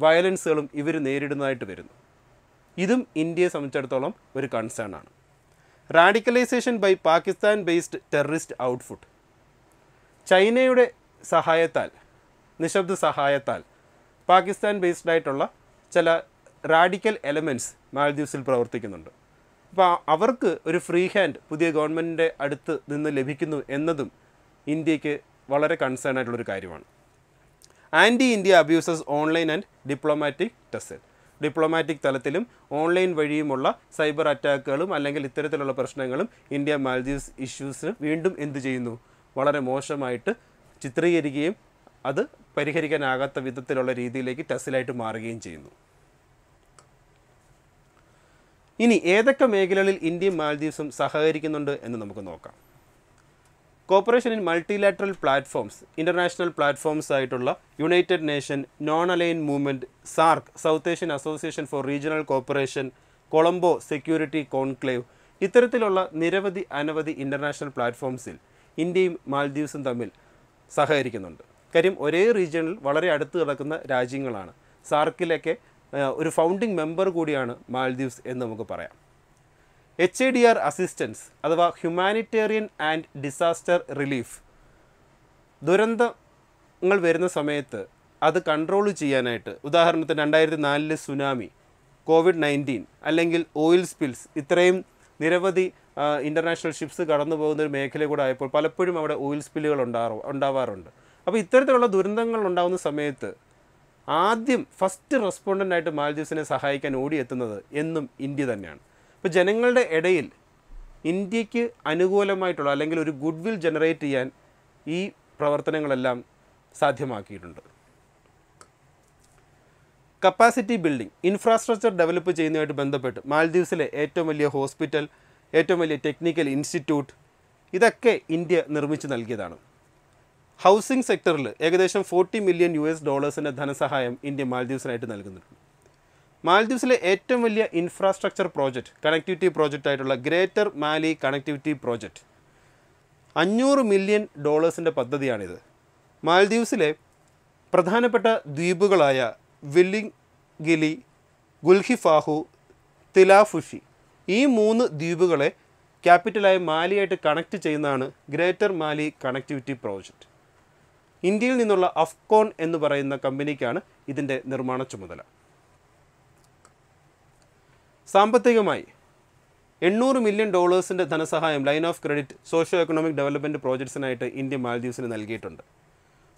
വയലൻസുകളും ഇവർ നേരിടുന്നതായിട്ട് വരുന്നു ഇതും ഇന്ത്യയെ സംബന്ധിച്ചിടത്തോളം ഒരു കൺസേൺ ആണ് radicalisation by Pakistan based terrorist outfit ചൈനയുടെ സഹായത്താൽ നിശബ്ദ സഹായത്താൽ പാകിസ്ഥാൻ ബേസ്ഡ് ആയിട്ടുള്ള ചില റാഡിക്കൽ എലമെൻറ്റ്സ് മാൽദ്വീപ്സിൽ പ്രവർത്തിക്കുന്നുണ്ട് അപ്പോൾ അവർക്ക് ഒരു ഫ്രീ ഹാൻഡ് പുതിയ ഗവൺമെൻറ്റിൻ്റെ അടുത്ത് നിന്ന് ലഭിക്കുന്നു എന്നതും ഇന്ത്യക്ക് വളരെ കൺസേൺ ആയിട്ടുള്ളൊരു കാര്യമാണ് anti India abuses online and diplomatic test diplomatic തലത്തിലും ഓൺലൈൻ വഴിയുമുള്ള സൈബർ അറ്റാക്കുകളും അല്ലെങ്കിൽ ഇത്തരത്തിലുള്ള പ്രശ്നങ്ങളും ഇന്ത്യ മാൽദീവ്സ് ഇഷ്യൂസ് വീണ്ടും എന്തു ചെയ്യുന്നു വളരെ മോശമായിട്ട് ചിത്രീകരിക്കുകയും അത് പരിഹരിക്കാനാകാത്ത വിധത്തിലുള്ള രീതിയിലേക്ക് ടെസ്റ്റിലായിട്ട് മാറുകയും ചെയ്യുന്നു ഇനി ഏതൊക്കെ മേഖലകളിൽ ഇന്ത്യയും മാൽദ്വീപ്സും സഹകരിക്കുന്നുണ്ട് എന്ന് നമുക്ക് നോക്കാം cooperation in multilateral platforms international platforms ആയിട്ടുള്ള united nation non align movement SAARC south Asian association for regional cooperation Colombo security conclave ഇത്തരത്തിലുള്ള നിരവധി അനവധി ഇൻ്റർനാഷണൽ പ്ലാറ്റ്ഫോംസിൽ ഇന്ത്യയും മാൽദ്വീപ്സും തമ്മിൽ സഹകരിക്കുന്നുണ്ട് കാര്യം ഒരേ റീജിയണിൽ വളരെ അടുത്ത് കിടക്കുന്ന രാജ്യങ്ങളാണ് സാർക്കിലൊക്കെ ഒരു ഫൗണ്ടിംഗ് മെമ്പർ കൂടിയാണ് മാൽദീവ്സ് എന്ന് നമുക്ക് പറയാം H A D R assistance അഥവാ ഹ്യൂമാനിറ്റേറിയൻ ആൻഡ് ഡിസാസ്റ്റർ റിലീഫ് ദുരന്തങ്ങൾ വരുന്ന സമയത്ത് അത് കൺട്രോൾ ചെയ്യാനായിട്ട് ഉദാഹരണത്തിന് രണ്ടായിരത്തി നാലിലെ സുനാമി കോവിഡ് നയൻറ്റീൻ അല്ലെങ്കിൽ ഓയിൽ സ്പിൽസ് ഇത്രയും നിരവധി ഇൻ്റർനാഷണൽ ഷിപ്സ് കടന്നു പോകുന്ന ഒരു മേഖല കൂടെ ആയപ്പോൾ പലപ്പോഴും അവിടെ ഓയിൽ സ്പില്ലുകൾ ഉണ്ടാവാറുണ്ട് അപ്പോൾ ഇത്തരത്തിലുള്ള ദുരന്തങ്ങൾ ഉണ്ടാകുന്ന സമയത്ത് ആദ്യം ഫസ്റ്റ് റെസ്പോണ്ടൻ്റായിട്ട് മാൽദീവ്സിനെ സഹായിക്കാൻ ഓടിയെത്തുന്നത് എന്നും ഇന്ത്യ തന്നെയാണ് ഇപ്പോൾ ജനങ്ങളുടെ ഇടയിൽ ഇന്ത്യക്ക് അനുകൂലമായിട്ടുള്ള അല്ലെങ്കിൽ ഒരു ഗുഡ് വിൽ ജനറേറ്റ് ചെയ്യാൻ ഈ പ്രവർത്തനങ്ങളെല്ലാം സാധ്യമാക്കിയിട്ടുണ്ട് കപ്പാസിറ്റി ബിൽഡിംഗ് ഇൻഫ്രാസ്ട്രക്ചർ ഡെവലപ്പ് ചെയ്യുന്നതുമായിട്ട് ബന്ധപ്പെട്ട് മാൽദീവ്സിലെ ഏറ്റവും വലിയ ഹോസ്പിറ്റൽ ഏറ്റവും വലിയ ടെക്നിക്കൽ ഇൻസ്റ്റിറ്റ്യൂട്ട് ഇതൊക്കെ ഇന്ത്യ നിർമ്മിച്ചു നൽകിയതാണ് ഹൗസിംഗ് സെക്ടറിൽ ഏകദേശം ഫോർട്ടി മില്യൺ യു എസ് ഡോളേഴ്സിൻ്റെ ധനസഹായം ഇന്ത്യ മാൽദ്വീപ്സിനായിട്ട് നൽകുന്നുണ്ട് മാൽദ്വീപ്സിലെ ഏറ്റവും വലിയ ഇൻഫ്രാസ്ട്രക്ചർ പ്രോജക്റ്റ് കണക്ടിവിറ്റി പ്രോജക്റ്റ് ആയിട്ടുള്ള ഗ്രേറ്റർ മാലി കണക്ടിവിറ്റി പ്രോജക്റ്റ് അഞ്ഞൂറ് മില്യൺ ഡോളേഴ്സിൻ്റെ പദ്ധതിയാണിത് മാൽദ്വീപ്സിലെ പ്രധാനപ്പെട്ട ദ്വീപുകളായ വില്ലിംഗ് ഗിലി ഗുൽഹിഫാഹു തിലാഫുഷി ഈ മൂന്ന് ദ്വീപുകളെ ക്യാപിറ്റലായ മാലിയായിട്ട് കണക്ട് ചെയ്യുന്നതാണ് ഗ്രേറ്റർ മാലി കണക്ടിവിറ്റി പ്രോജക്റ്റ് ഇന്ത്യയിൽ നിന്നുള്ള അഫ്കോൺ എന്ന് പറയുന്ന കമ്പനിക്കാണ് ഇതിൻ്റെ നിർമ്മാണ ചുമതല സാമ്പത്തികമായി എണ്ണൂറ് മില്യൺ ഡോളേഴ്സിൻ്റെ ധനസഹായം line of credit socio economic development പ്രോജക്ട്സിനായിട്ട് ഇന്ത്യ മാൽദ്വീപ്സിന് നൽകിയിട്ടുണ്ട്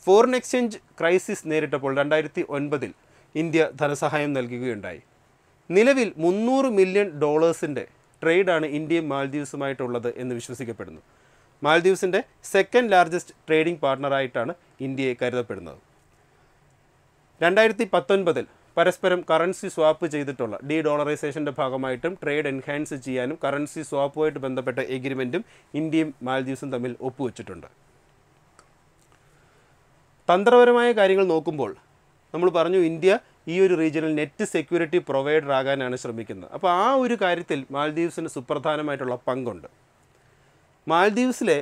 ഫോറിൻ എക്സ്ചേഞ്ച് ക്രൈസിസ് നേരിട്ടപ്പോൾ രണ്ടായിരത്തി ഒൻപതിൽ ഇന്ത്യ ധനസഹായം നൽകുകയുണ്ടായി നിലവിൽ മുന്നൂറ് മില്യൺ ഡോളേഴ്സിൻ്റെ ട്രേഡാണ് ഇന്ത്യയും മാൽദ്വീപ്സുമായിട്ടുള്ളത് എന്ന് വിശ്വസിക്കപ്പെടുന്നു മാൽദീവ്സിൻ്റെ സെക്കൻഡ് ലാർജസ്റ്റ് ട്രേഡിംഗ് പാർട്ണറായിട്ടാണ് ഇന്ത്യയെ കരുതപ്പെടുന്നത് രണ്ടായിരത്തി പത്തൊൻപതിൽ പരസ്പരം കറൻസി സ്വാപ്പ് ചെയ്തിട്ടുള്ള ഡി ഡോളറൈസേഷൻ്റെ ഭാഗമായിട്ടും ട്രേഡ് എൻഹാൻസ് ചെയ്യാനും കറൻസി സ്വാപ്പുമായിട്ട് ബന്ധപ്പെട്ട എഗ്രിമെൻറ്റും ഇന്ത്യയും മാൽദീവ്സും തമ്മിൽ ഒപ്പുവെച്ചിട്ടുണ്ട് തന്ത്രപരമായ കാര്യങ്ങൾ നോക്കുമ്പോൾ നമ്മൾ പറഞ്ഞു ഇന്ത്യ ഈ ഒരു റീജിയനിൽ നെറ്റ് സെക്യൂരിറ്റി പ്രൊവൈഡർ ആകാനാണ് ശ്രമിക്കുന്നത് അപ്പോൾ ആ ഒരു കാര്യത്തിൽ മാൽദീവ്സിന് സുപ്രധാനമായിട്ടുള്ള പങ്കുണ്ട് മാൽദീവ്സിലെ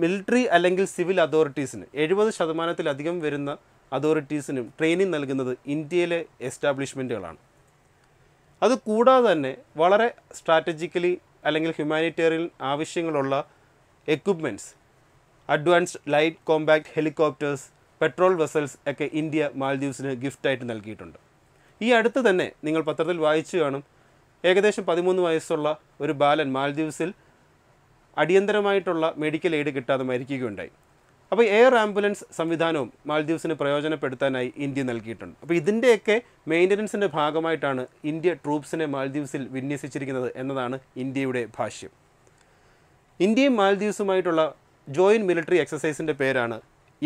മിലിറ്ററി അല്ലെങ്കിൽ സിവിൽ അതോറിറ്റീസിന് എഴുപത് ശതമാനത്തിലധികം വരുന്ന അതോറിറ്റീസിനും ട്രെയിനിങ് നൽകുന്നത് ഇന്ത്യയിലെ എസ്റ്റാബ്ലിഷ്മെൻറ്റുകളാണ് അത് കൂടാതെ തന്നെ വളരെ സ്ട്രാറ്റജിക്കലി അല്ലെങ്കിൽ ഹ്യൂമാനിറ്റേറിയൻ ആവശ്യങ്ങളുള്ള equipments advanced light compact helicopters patrol vessels ഒക്കെ ഇന്ത്യ മാൽദീവ്സിന് ഗിഫ്റ്റായിട്ട് നൽകിയിട്ടുണ്ട് ഈ അടുത്ത് തന്നെ നിങ്ങൾ പത്രത്തിൽ വായിച്ചു കാണും ഏകദേശം പതിമൂന്ന് വയസ്സുള്ള ഒരു ബാലൻ മാൽദീവ്സിൽ അടിയന്തരമായിട്ടുള്ള മെഡിക്കൽ എയ്ഡ് കിട്ടാതെ മരിക്കുകയുണ്ടായി അപ്പോൾ എയർ ആംബുലൻസ് സംവിധാനവും മാൽദ്വീപ്സിന് പ്രയോജനപ്പെടുത്താനായി ഇന്ത്യ നൽകിയിട്ടുണ്ട് അപ്പോൾ ഇതിൻ്റെയൊക്കെ മെയിൻ്റനൻസിൻ്റെ ഭാഗമായിട്ടാണ് ഇന്ത്യ ട്രൂപ്സിനെ മാൽദ്വീപ്സിൽ വിന്യസിച്ചിരിക്കുന്നത് എന്നതാണ് ഇന്ത്യയുടെ ഭാഷ്യം ഇന്ത്യയും മാൽദ്വീപ്സുമായിട്ടുള്ള ജോയിൻറ്റ് മിലിറ്ററി എക്സസൈസിൻ്റെ പേരാണ്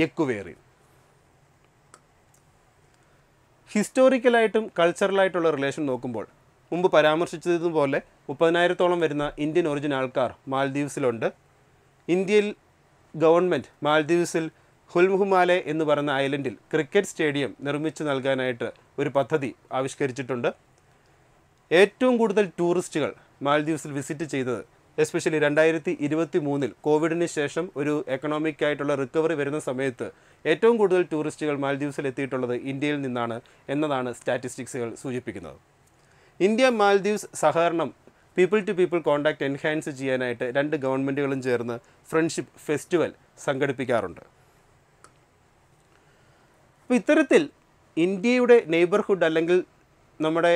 എക്കുവേറി ഹിസ്റ്റോറിക്കലായിട്ടും കൾച്ചറലായിട്ടുള്ള റിലേഷൻ നോക്കുമ്പോൾ മുമ്പ് പരാമർശിച്ചതുപോലെ മുപ്പതിനായിരത്തോളം വരുന്ന ഇന്ത്യൻ ഒറിജിൻ ആൾക്കാർ മാൽദ്വീപ്സിലുണ്ട് ഇന്ത്യയിൽ ഗവൺമെൻറ് മാൽദ്വീപ്സിൽ ഹുൽമുഹുമാലെ എന്ന് പറയുന്ന ഐലൻഡിൽ ക്രിക്കറ്റ് സ്റ്റേഡിയം നിർമ്മിച്ചു നൽകാനായിട്ട് ഒരു പദ്ധതി ആവിഷ്കരിച്ചിട്ടുണ്ട് ഏറ്റവും കൂടുതൽ ടൂറിസ്റ്റുകൾ മാൽദ്വീപ്സിൽ വിസിറ്റ് ചെയ്തത് എസ്പെഷ്യലി രണ്ടായിരത്തി ഇരുപത്തി മൂന്നിൽ കോവിഡിന് ശേഷം ഒരു എക്കണോമിക് ആയിട്ടുള്ള റിക്കവറി വരുന്ന സമയത്ത് ഏറ്റവും കൂടുതൽ ടൂറിസ്റ്റുകൾ മാൽദ്വീപ്സിൽ എത്തിയിട്ടുള്ളത് ഇന്ത്യയിൽ നിന്നാണ് എന്നതാണ് സ്റ്റാറ്റിസ്റ്റിക്സുകൾ സൂചിപ്പിക്കുന്നത് ഇന്ത്യ മാൽദീവ്സ് സഹകരണം people to people contact enhance ചെയ്യാനായിട്ട് രണ്ട് ഗവൺമെൻറ്റുകളും ചേർന്ന് ഫ്രണ്ട്ഷിപ്പ് ഫെസ്റ്റിവൽ സംഘടിപ്പിക്കാറുണ്ട് അപ്പോൾ ഇത്തരത്തിൽ ഇന്ത്യയുടെ നെയ്ബർഹുഡ് അല്ലെങ്കിൽ നമ്മുടെ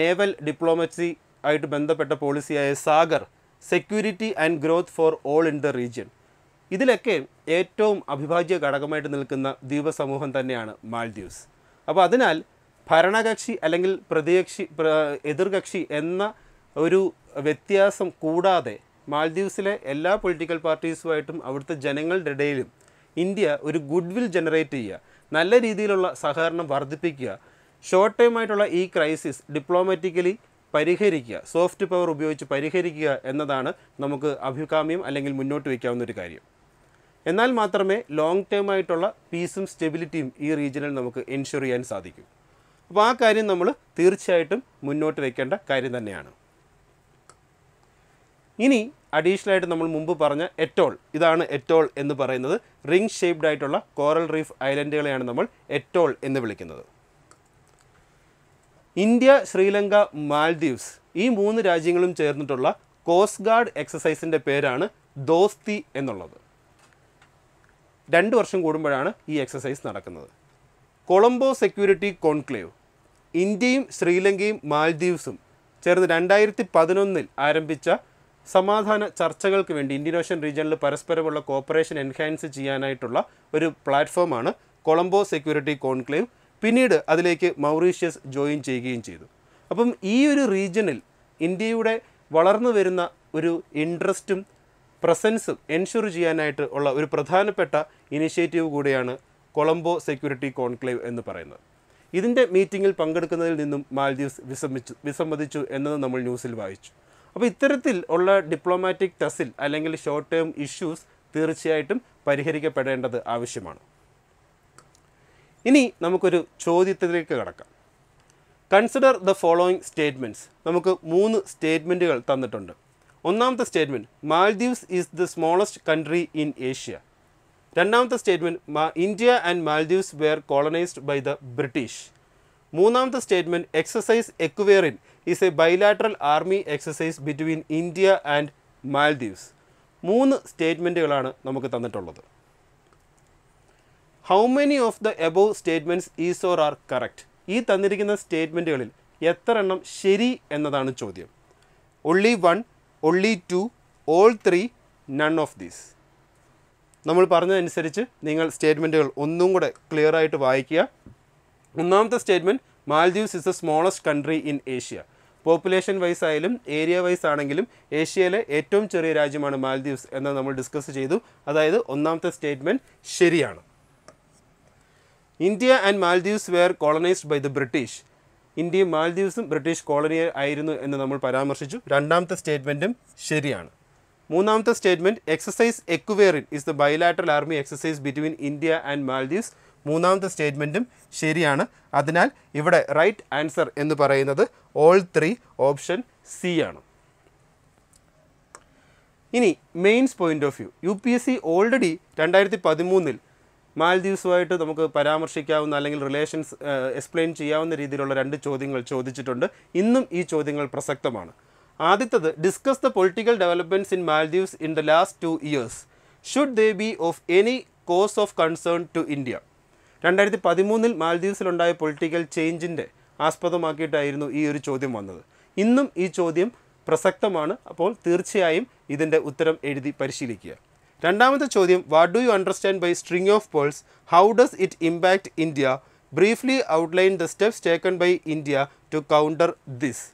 നേവൽ ഡിപ്ലോമസി ആയിട്ട് ബന്ധപ്പെട്ട പോളിസിയായ SAGAR security and growth for all in the region ഇതിലൊക്കെ ഏറ്റവും അവിഭാജ്യ ഘടകമായിട്ട് നിൽക്കുന്ന ദ്വീപസമൂഹം തന്നെയാണ് മാൽദ്വീപ്സ് അപ്പോൾ അതിനാൽ ഭരണകക്ഷി അല്ലെങ്കിൽ പ്രതികക്ഷി എതിർകക്ഷി എന്ന ഒരു വ്യത്യാസം കൂടാതെ മാൽദീവ്സിലെ എല്ലാ പൊളിറ്റിക്കൽ പാർട്ടീസുമായിട്ടും അവിടുത്തെ ജനങ്ങളുടെ ഇടയിലും ഇന്ത്യ ഒരു ഗുഡ് വിൽ ജനറേറ്റ് ചെയ്യുക നല്ല രീതിയിലുള്ള സഹകരണം വർദ്ധിപ്പിക്കുക ഷോർട്ട് ആയിട്ടുള്ള ഈ ക്രൈസിസ് ഡിപ്ലോമാറ്റിക്കലി പരിഹരിക്കുക സോഫ്റ്റ് പവർ ഉപയോഗിച്ച് പരിഹരിക്കുക എന്നതാണ് നമുക്ക് അഭികാമ്യം അല്ലെങ്കിൽ മുന്നോട്ട് വയ്ക്കാവുന്ന ഒരു കാര്യം എന്നാൽ മാത്രമേ ലോങ് ടേം ആയിട്ടുള്ള പീസും സ്റ്റെബിലിറ്റിയും ഈ റീജിയനിൽ നമുക്ക് എൻഷുർ ചെയ്യാൻ സാധിക്കൂ അപ്പോൾ ആ കാര്യം നമ്മൾ തീർച്ചയായിട്ടും മുന്നോട്ട് വയ്ക്കേണ്ട കാര്യം തന്നെയാണ് ഇനി അഡീഷണലായിട്ട് നമ്മൾ മുമ്പ് പറഞ്ഞ എറ്റോൾ ഇതാണ് എറ്റോൾ എന്ന് പറയുന്നത് റിംഗ് ഷേപ്ഡ് ആയിട്ടുള്ള കോറൽ റീഫ് ഐലൻഡുകളെയാണ് നമ്മൾ എറ്റോൾ എന്ന് വിളിക്കുന്നത് ഇന്ത്യ ശ്രീലങ്ക മാൽദീവ്സ് ഈ മൂന്ന് രാജ്യങ്ങളും ചേർന്നിട്ടുള്ള കോസ്റ്റ് ഗാർഡ് എക്സസൈസിൻ്റെ പേരാണ് ദോസ്തി എന്നുള്ളത് രണ്ട് വർഷം കൂടുമ്പോഴാണ് ഈ എക്സസൈസ് നടക്കുന്നത് കൊളംബോ സെക്യൂരിറ്റി കോൺക്ലേവ് ഇന്ത്യയും ശ്രീലങ്കയും മാൽദ്വീപ്സും ചേർന്ന് രണ്ടായിരത്തി പതിനൊന്നിൽ ആരംഭിച്ച സമാധാന ചർച്ചകൾക്ക് വേണ്ടി ഇന്ത്യൻ ഓഷ്യൻ റീജിയനിൽ പരസ്പരമുള്ള കോപ്പറേഷൻ എൻഹാൻസ് ചെയ്യാനായിട്ടുള്ള ഒരു പ്ലാറ്റ്ഫോമാണ് കൊളംബോ സെക്യൂരിറ്റി കോൺക്ലേവ് പിന്നീട് അതിലേക്ക് മൗറീഷ്യസ് ജോയിൻ ചെയ്യുകയും ചെയ്തു അപ്പം ഈ ഒരു റീജിയനിൽ ഇന്ത്യയുടെ വളർന്നു വരുന്ന ഒരു ഇൻട്രസ്റ്റും പ്രസൻസും എൻഷുർ ചെയ്യാനായിട്ട് ഉള്ള ഒരു പ്രധാനപ്പെട്ട ഇനിഷ്യേറ്റീവ് കൂടിയാണ് കൊളംബോ സെക്യൂരിറ്റി കോൺക്ലേവ് എന്ന് പറയുന്നത് ഇതിൻ്റെ മീറ്റിങ്ങിൽ പങ്കെടുക്കുന്നതിൽ നിന്നും മാൽദീവ്സ് വിസമ്മിച്ചു വിസമ്മതിച്ചു എന്നത് നമ്മൾ ന്യൂസിൽ വായിച്ചു അപ്പോൾ ഇത്തരത്തിൽ ഉള്ള ഡിപ്ലോമാറ്റിക് ടസിൽ അല്ലെങ്കിൽ ഷോർട്ട് ടേം ഇഷ്യൂസ് തീർച്ചയായിട്ടും പരിഹരിക്കപ്പെടേണ്ടത് ആവശ്യമാണ് ഇനി നമുക്കൊരു ചോദ്യത്തിലേക്ക് കടക്കാം കൺസിഡർ ദ ഫോളോയിങ് സ്റ്റേറ്റ്മെൻറ്റ്സ് നമുക്ക് മൂന്ന് സ്റ്റേറ്റ്മെൻറ്റുകൾ തന്നിട്ടുണ്ട് ഒന്നാമത്തെ സ്റ്റേറ്റ്മെൻറ്റ് Maldives is the smallest country in Asia രണ്ടാമത്തെ സ്റ്റേറ്റ്മെൻറ്റ് India and Maldives were colonised by the British മൂന്നാമത്തെ സ്റ്റേറ്റ്മെൻറ്റ് exercise Ekuverin is a bilateral army exercise between India and Maldives മൂന്ന് സ്റ്റേറ്റ്മെൻറ്റുകളാണ് നമുക്ക് തന്നിട്ടുള്ളത് how many of the above statements is or are correct ഈ തന്നിരിക്കുന്ന സ്റ്റേറ്റ്മെൻറ്റുകളിൽ എത്ര എണ്ണം ശരി എന്നതാണ് ചോദ്യം only one only two all three none of these നമ്മൾ പറഞ്ഞതനുസരിച്ച് നിങ്ങൾ സ്റ്റേറ്റ്മെൻറ്റുകൾ ഒന്നും കൂടെ ക്ലിയർ ആയിട്ട് വായിക്കുക ഒന്നാമത്തെ സ്റ്റേറ്റ്മെൻറ്റ് Maldives is the smallest country in Asia population wise ആയാലും ഏരിയ വൈസ് ആണെങ്കിലും ഏഷ്യയിലെ ഏറ്റവും ചെറിയ രാജ്യമാണ് മാൽദീവ്സ് എന്ന് നമ്മൾ ഡിസ്കസ് ചെയ്തു അതായത് ഒന്നാമത്തെ സ്റ്റേറ്റ്മെൻറ്റ് ശരിയാണ് India and Maldives were colonised by the British ഇന്ത്യയും മാൽദീവ്സും ബ്രിട്ടീഷ് കോളനി ആയിരുന്നു എന്ന് നമ്മൾ പരാമർശിച്ചു രണ്ടാമത്തെ സ്റ്റേറ്റ്മെൻറ്റും ശരിയാണ് മൂന്നാമത്തെ സ്റ്റേറ്റ്മെൻറ്റ് exercise Ekuverin is the bilateral army exercise between India and Maldives മൂന്നാമത്തെ സ്റ്റേറ്റ്മെൻറ്റും ശരിയാണ് അതിനാൽ ഇവിടെ റൈറ്റ് ആൻസർ എന്ന് പറയുന്നത് ഓൾ ത്രീ ഓപ്ഷൻ സി ആണ് ഇനി mains point of view U P S C already രണ്ടായിരത്തി പതിമൂന്നിൽ മാൽദീവ്സുമായിട്ട് നമുക്ക് പരാമർശിക്കാവുന്ന അല്ലെങ്കിൽ റിലേഷൻസ് എക്സ്പ്ലെയിൻ ചെയ്യാവുന്ന രീതിയിലുള്ള രണ്ട് ചോദ്യങ്ങൾ ചോദിച്ചിട്ടുണ്ട് ഇന്നും ഈ ചോദ്യങ്ങൾ പ്രസക്തമാണ് ആദ്യത്തത് discuss the political developments in Maldives in the last two years should they be of any cause of concern to India രണ്ടായിരത്തി പതിമൂന്നിൽ മാൽദീവ്സിലുണ്ടായ പൊളിറ്റിക്കൽ ചേഞ്ചിൻ്റെ ആസ്പദമാക്കിയിട്ടായിരുന്നു ഈ ഒരു ചോദ്യം വന്നത് ഇന്നും ഈ ചോദ്യം പ്രസക്തമാണ് അപ്പോൾ തീർച്ചയായും ഇതിൻ്റെ ഉത്തരം എഴുതി പരിശീലിക്കുക രണ്ടാമത്തെ ചോദ്യം what do you understand by string of pearls how does it impact India briefly outline the steps taken by India to counter this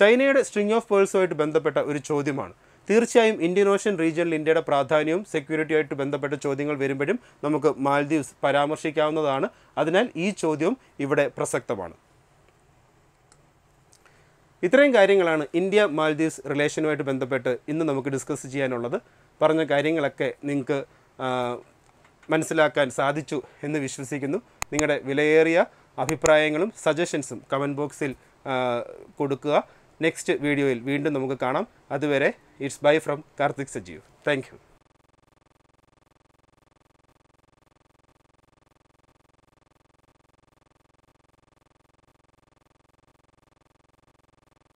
ചൈനയുടെ സ്ട്രിംഗ് ഓഫ് പേഴ്സുമായിട്ട് ബന്ധപ്പെട്ട ഒരു ചോദ്യമാണ് തീർച്ചയായും ഇന്ത്യൻ ഓഷ്യൻ റീജിയനിൽ ഇന്ത്യയുടെ പ്രാധാന്യവും സെക്യൂരിറ്റിയായിട്ട് ബന്ധപ്പെട്ട ചോദ്യങ്ങൾ വരുമ്പോഴും നമുക്ക് മാൽദീവ്സ് പരാമർശിക്കാവുന്നതാണ് അതിനാൽ ഈ ചോദ്യവും ഇവിടെ പ്രസക്തമാണ് ഇത്രയും കാര്യങ്ങളാണ് ഇന്ത്യ മാൽദീവ്സ് റിലേഷനുമായിട്ട് ബന്ധപ്പെട്ട് ഇന്ന് നമുക്ക് ഡിസ്കസ് ചെയ്യാനുള്ളത് പറഞ്ഞ കാര്യങ്ങളൊക്കെ നിങ്ങൾക്ക് മനസ്സിലാക്കാൻ സാധിച്ചു എന്ന് വിശ്വസിക്കുന്നു നിങ്ങളുടെ വിലയേറിയ അഭിപ്രായങ്ങളും സജഷൻസും കമൻറ്റ് ബോക്സിൽ കൊടുക്കുക നെക്സ്റ്റ് വീഡിയോയിൽ വീണ്ടും നമുക്ക് കാണാം അതുവരെ it's bye from Karthik Sajeev thank